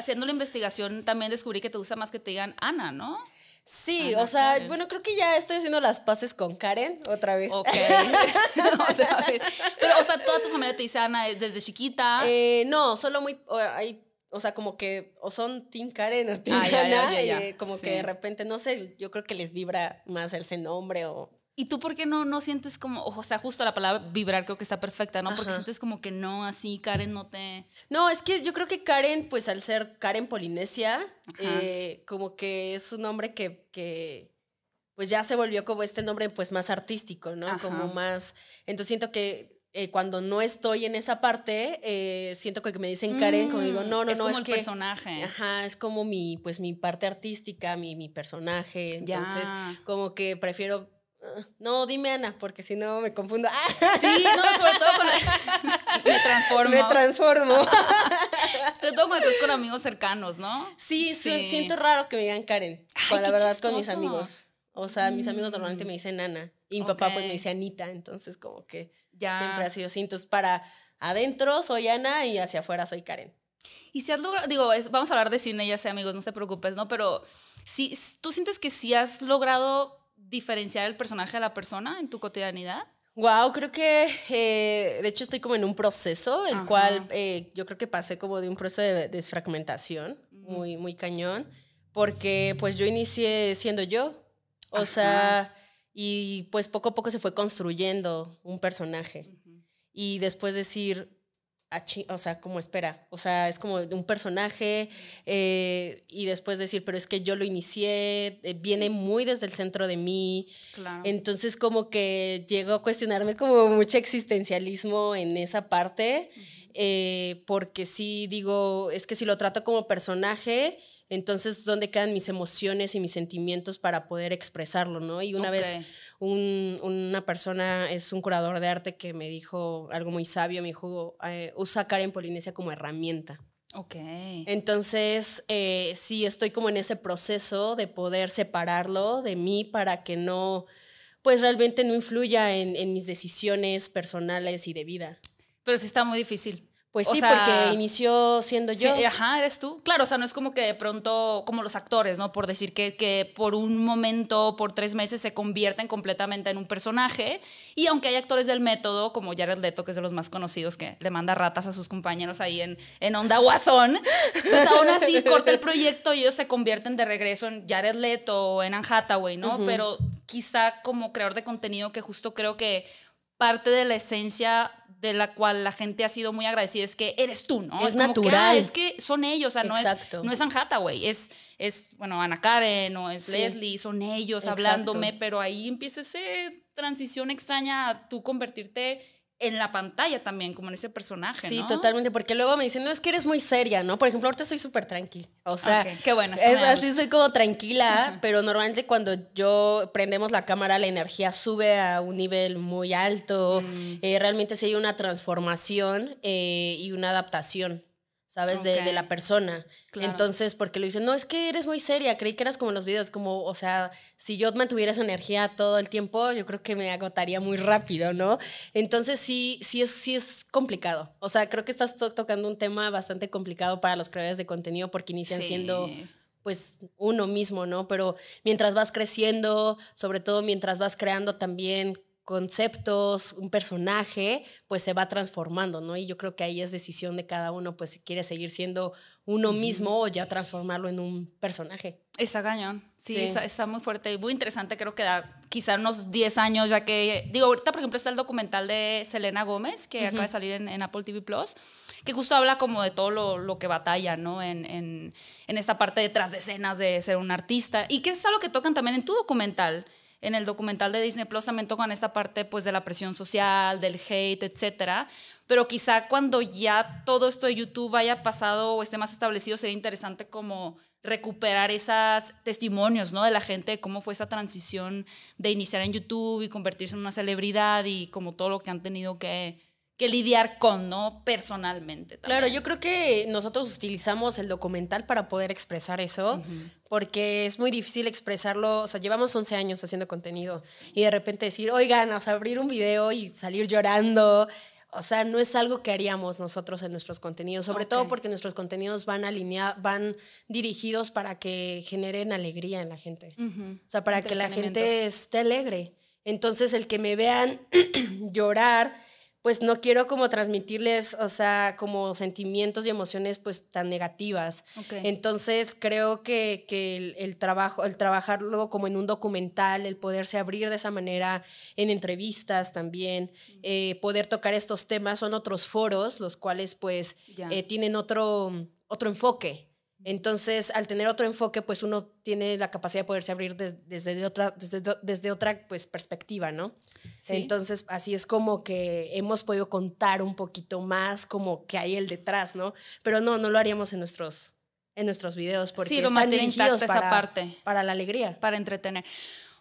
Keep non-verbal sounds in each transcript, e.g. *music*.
haciendo la investigación también descubrí que te gusta más que te digan Ana, ¿no? Sí, o sea, bueno, creo que ya estoy haciendo las paces con Karen otra vez. Ok. *laughs* *laughs* Pero, o sea, toda tu familia te dice Ana desde chiquita. Eh, no, solo muy. Hay, o sea, como que o son Team Karen o Team ah, Ana. Eh, como que de repente, no sé, yo creo que les vibra más ese nombre o ¿Y tú por qué no, no sientes como, o sea, justo la palabra vibrar creo que está perfecta, ¿no? Porque sientes como que no, así Karen no te... No, es que yo creo que Karen, pues al ser Karen Polinesia, eh, como que es un nombre que, que, pues ya se volvió como este nombre pues más artístico, ¿no? Como más... Entonces siento que eh, cuando no estoy en esa parte, eh, siento que me dicen Karen, como digo, mm, no, no, es como el personaje. Ajá, es como mi, pues mi parte artística, mi, personaje. Entonces, como que prefiero no, dime Ana, porque si no me confundo. *laughs* Sí, no, sobre todo con... *laughs* me transformo. Me transformo. Te estás con amigos cercanos, ¿no? Sí, siento raro que me digan Karen. Ay, la verdad, con mis amigos. O sea, mis amigos mm. normalmente me dicen Ana. Y mi papá pues me dice Anita, entonces como que siempre ha sido así. Entonces para adentro soy Ana y hacia afuera soy Karen. Y si has logrado, digo, vamos a hablar de cine, ya sea, amigos, no te preocupes, ¿no? Pero si tú sientes que si has logrado diferenciar el personaje de la persona en tu cotidianidad? Wow, creo que eh, de hecho estoy como en un proceso, el cual eh, yo creo que pasé como de un proceso de desfragmentación muy, muy cañón, porque pues yo inicié siendo yo, o sea, y pues poco a poco se fue construyendo un personaje. Y después decir, o sea, como espera, o sea, es como un personaje eh, y después decir, pero es que yo lo inicié, eh, viene muy desde el centro de mí. Entonces como que llegó a cuestionarme como mucho existencialismo en esa parte, eh, porque sí digo, es que si lo trato como personaje, entonces ¿dónde quedan mis emociones y mis sentimientos para poder expresarlo, no? Y una vez un, una persona, es un curador de arte que me dijo algo muy sabio, me dijo, eh, usa Karen Polinesia como herramienta. Ok. Entonces, eh, sí, estoy como en ese proceso de poder separarlo de mí para que no, pues realmente no influya en, en mis decisiones personales y de vida. Pero sí está muy difícil. Pues sí, porque inició siendo yo. ajá, eres tú. Claro, o sea, no es como que de pronto, como los actores, ¿no? Por decir que, por un momento, por tres meses, se convierten completamente en un personaje. Y aunque hay actores del método, como Jared Leto, que es de los más conocidos, que le manda ratas a sus compañeros ahí en, en Onda Guasón, pues aún así *laughs* corta el proyecto y ellos se convierten de regreso en Jared Leto o en Anne Hathaway, ¿no? Pero quizá como creador de contenido, que justo creo que parte de la esencia de la cual la gente ha sido muy agradecida es que eres tú, ¿no? Es, natural. Ah, es que son ellos, o sea, no es, no es Anjata, güey, es, es, bueno, Ana Karen o es Leslie, son ellos hablándome, pero ahí empieza esa transición extraña a tú convertirte en la pantalla también, como en ese personaje. Sí, totalmente, porque luego me dicen, no, es que eres muy seria, ¿no? Por ejemplo, ahorita estoy súper tranquila. O sea, qué bueno así estoy como tranquila, pero normalmente cuando yo prendemos la cámara, la energía sube a un nivel muy alto. Mm. Eh, realmente sí hay una transformación eh, y una adaptación ¿sabes? De, la persona. Entonces, porque lo dicen, no, es que eres muy seria, creí que eras como en los videos, como, o sea, si yo mantuviera esa energía todo el tiempo, yo creo que me agotaría muy rápido, ¿no? Entonces, sí, sí es, sí es complicado. O sea, creo que estás tocando un tema bastante complicado para los creadores de contenido porque inician siendo pues uno mismo, ¿no? Pero mientras vas creciendo, sobre todo mientras vas creando también conceptos, un personaje, pues se va transformando, ¿no? Y yo creo que ahí es decisión de cada uno, pues si quiere seguir siendo uno mismo o ya transformarlo en un personaje. Está cañón, sí, Está, muy fuerte y muy interesante, creo que da quizá unos 10 años, ya que, digo, ahorita por ejemplo está el documental de Selena Gómez, que acaba de salir en, Apple TV Plus, que justo habla como de todo lo, que batalla, ¿no? En, en, esta parte detrás de escenas de ser un artista, y que es algo que tocan también en tu documental, en el documental de Disney Plus también tocan esta parte pues de la presión social, del hate, etcétera, pero quizá cuando ya todo esto de YouTube haya pasado o esté más establecido sería interesante como recuperar esos testimonios, ¿no? De la gente, cómo fue esa transición de iniciar en YouTube y convertirse en una celebridad y como todo lo que han tenido que que lidiar con, ¿no? Personalmente. Claro, yo creo que nosotros utilizamos el documental para poder expresar eso, porque es muy difícil expresarlo, o sea, llevamos 11 años haciendo contenido y de repente decir, oigan, abrir un video y salir llorando, o sea, no es algo que haríamos nosotros en nuestros contenidos, sobre todo porque nuestros contenidos van alineados, van dirigidos para que generen alegría en la gente. O sea, para que la gente esté alegre. Entonces, el que me vean *clears throat* llorar pues no quiero como transmitirles, o sea, como sentimientos y emociones pues tan negativas. Entonces creo que, que el, trabajo, el trabajarlo como en un documental, el poderse abrir de esa manera en entrevistas también, eh, poder tocar estos temas, son otros foros, los cuales pues eh, tienen otro, otro enfoque. Entonces, al tener otro enfoque, pues uno tiene la capacidad de poderse abrir desde, otra, desde, otra pues, perspectiva, ¿no? Entonces, así es como que hemos podido contar un poquito más como que hay el detrás, ¿no? Pero no, no lo haríamos en nuestros, en nuestros videos porque sí, lo están dirigidos para, esa parte. para la alegría. Para entretener.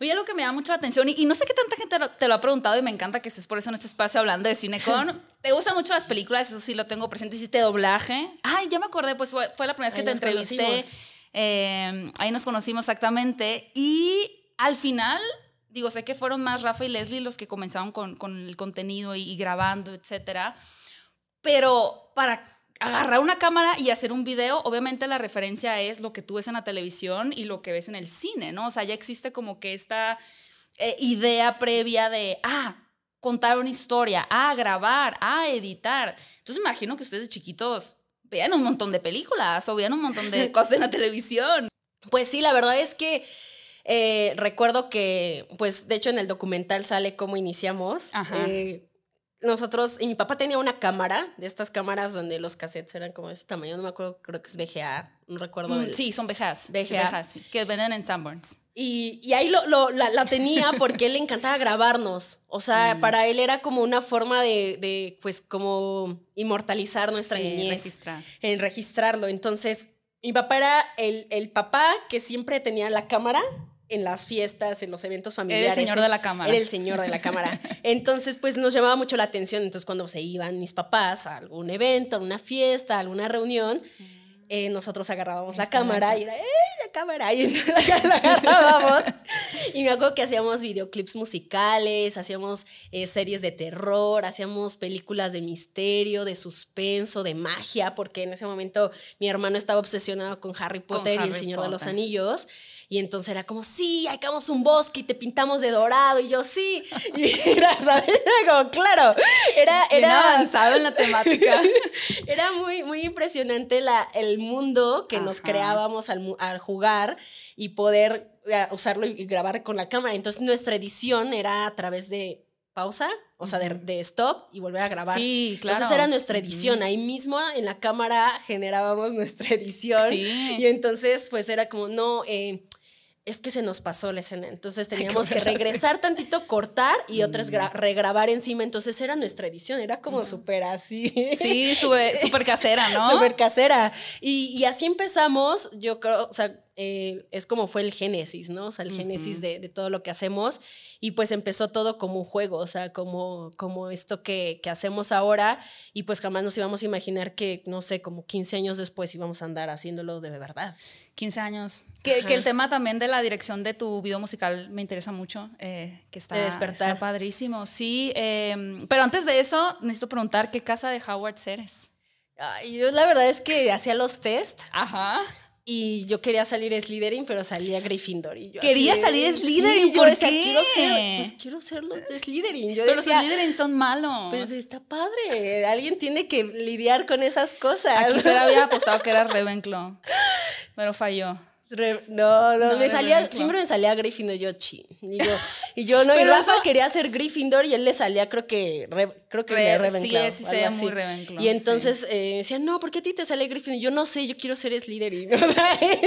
Oye, algo que me da mucha atención, y, no sé qué tanta gente te lo ha preguntado, y me encanta que estés por eso en este espacio hablando de Cinecon. *laughs* ¿Te gustan mucho las películas? Eso sí lo tengo presente. Hiciste doblaje. Ay, ya me acordé, pues fue, la primera vez que te entrevisté. Em, ahí nos conocimos exactamente. Y al final, digo, sé que fueron más Rafa y Leslie los que comenzaron con, el contenido y, y grabando, etcétera. Pero para agarrar una cámara y hacer un video, obviamente la referencia es lo que tú ves en la televisión y lo que ves en el cine, ¿no? O sea, ya existe como que esta eh, idea previa de, ah, contar una historia, ah, grabar, ah, editar. Entonces imagino que ustedes chiquitos vean un montón de películas o vean un montón de *laughs* cosas en la televisión. Pues sí, la verdad es que... Eh, recuerdo que, pues, de hecho en el documental sale cómo iniciamos. Eh, nosotros, y mi papá tenía una cámara, de estas cámaras donde los cassettes eran como de ese tamaño, no me acuerdo, creo que es VGA, no recuerdo. Mm, sí, son VGAs. VGA. que venden en Sanborns. Y, y ahí lo, la, tenía porque él le encantaba grabarnos. O sea, *laughs* mm. para él era como una forma de, pues, como inmortalizar nuestra sí, niñez. En registrarlo. Entonces, mi papá era el, el papá que siempre tenía la cámara en las fiestas, en los eventos familiares. el señor de la cámara. el señor de la cámara. Entonces, pues nos llamaba mucho la atención. Entonces, cuando se iban mis papás a algún evento, a una fiesta, a alguna reunión, eh, nosotros agarrábamos la cámara y era, ¡eh, la cámara! Y *laughs* la, y me acuerdo que hacíamos videoclips musicales, hacíamos eh, series de terror, hacíamos películas de misterio, de suspenso, de magia, porque en ese momento mi hermano estaba obsesionado con Harry Potter y el Señor de los Anillos. Y entonces era como, sí, hagamos un bosque y te pintamos de dorado. Y yo, sí. Y *laughs* era, como, claro. Era, avanzado en la temática. *laughs* era muy, muy impresionante la, el mundo que nos creábamos al, jugar y poder eh, usarlo y grabar con la cámara. Entonces nuestra edición era a través de pausa, o sea, de, stop y volver a grabar. Sí, claro. Entonces era nuestra edición. Ahí mismo en la cámara generábamos nuestra *laughs* edición. Sí. Y entonces, pues era como, no, eh, es que se nos pasó la escena. Entonces teníamos que regresar tantito, cortar y otras regrabar encima. Entonces era nuestra edición, era como súper así. Sí, súper casera, ¿no? *laughs* Súper casera. Y, y así empezamos, yo creo, o sea, eh, es como fue el génesis, ¿no? O sea, el génesis de, todo lo que hacemos y pues empezó todo como un juego, o sea, como, como esto que, hacemos ahora y pues jamás nos íbamos a imaginar que, no sé, como 15 años después íbamos a andar haciéndolo de verdad. 15 años. Que, el tema también de la dirección de tu video musical me interesa mucho, eh, que está, está, padrísimo, sí. Em, pero antes de eso, necesito preguntar, ¿qué casa de Howard eres? Ay, yo la verdad es que hacía los test. Ajá y yo quería salir Slytherin, pero salía Gryffindor. Y yo quería salir Slytherin, sí, ¿por yo qué? Quiero ser, pues quiero ser los de Slytherin. pero los Slytherin son malos. Pero está padre, alguien tiene que lidiar con esas cosas. Aquí se *laughs* había apostado que era Ravenclaw, pero falló no, no, me salía, siempre me salía Gryffindor yo Y yo, y yo *laughs* no, y Rafa quería ser Gryffindor y él le salía, creo que, creo que Sí, sí, Y entonces sí. eh, decía, no, ¿por qué a ti te sale Gryffindor? Yo no sé, yo quiero ser Slytherin.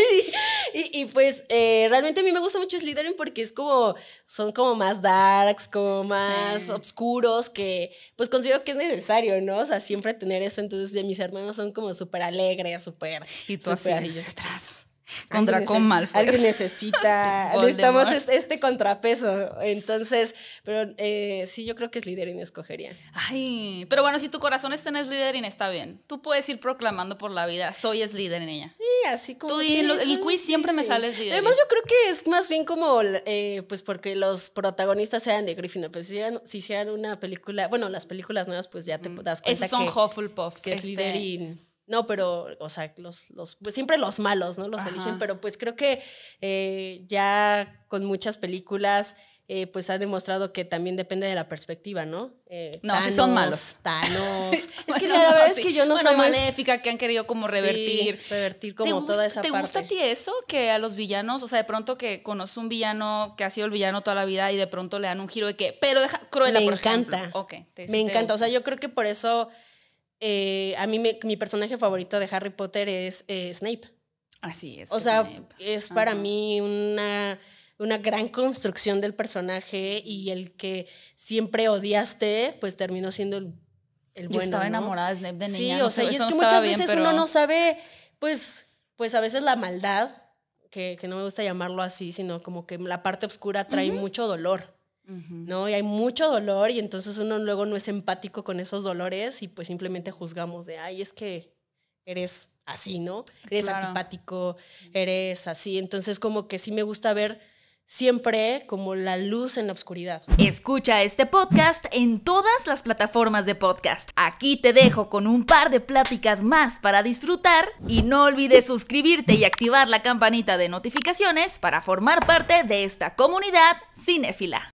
*laughs* y, pues eh, realmente a mí me gusta mucho Slytherin porque es como, son como más darks, como más oscuros, que pues considero que es necesario, ¿no? O sea, siempre tener eso. Entonces, de mis hermanos son como súper alegres, súper. Y tú así, atrás. Contra con Malfoy. Alguien *laughs* necesita, necesitamos este, contrapeso. Entonces, pero eh, sí, yo creo que es Slytherin escogería. Ay, pero bueno, si tu corazón está en Slytherin, está bien. Tú puedes ir proclamando por la vida, soy es Slytherin ella. Sí, así como... el, quiz siempre me sale Slytherin. Además, yo creo que es más bien como, eh, pues porque los protagonistas sean de Gryffindor, pues si hicieran, si hicieran una película, bueno, las películas nuevas, pues ya te mm. das cuenta Esos son que, Hufflepuff. Que es este, Slytherin no, pero, o sea, los, pues siempre los malos, ¿no? Los eligen, pero pues creo que eh, ya con muchas películas, eh, pues ha demostrado que también depende de la perspectiva, ¿no? Eh, no, si son malos. Tanos. *laughs* es que la verdad es que yo no soy maléfica, que han querido como revertir. revertir como toda esa parte. ¿Te gusta a ti eso? Que a los villanos, o sea, de pronto que conoces un villano que ha sido el villano toda la vida y de pronto le dan un giro de que, pero deja, Cruella, Me encanta. te, me encanta, o sea, yo creo que por eso eh, a mí mi personaje favorito de Harry Potter es eh, Snape. Así es. O sea, es para mí una, una gran construcción del personaje y el que siempre odiaste, pues terminó siendo el, el bueno. Yo estaba enamorada de Snape de niña. Sí, o sea, es que muchas veces uno no sabe, pues, pues a veces la maldad, que, no me gusta llamarlo así, sino como que la parte oscura trae mucho dolor. ¿no? Y hay mucho dolor y entonces uno luego no es empático con esos dolores y pues simplemente juzgamos de, ay, es que eres así, ¿no? Eres antipático, eres así. Entonces como que sí me gusta ver siempre como la luz en la oscuridad. Escucha este podcast en todas las plataformas de podcast. Aquí te dejo con un par de pláticas más para disfrutar y no olvides suscribirte y activar la campanita de notificaciones para formar parte de esta comunidad cinéfila.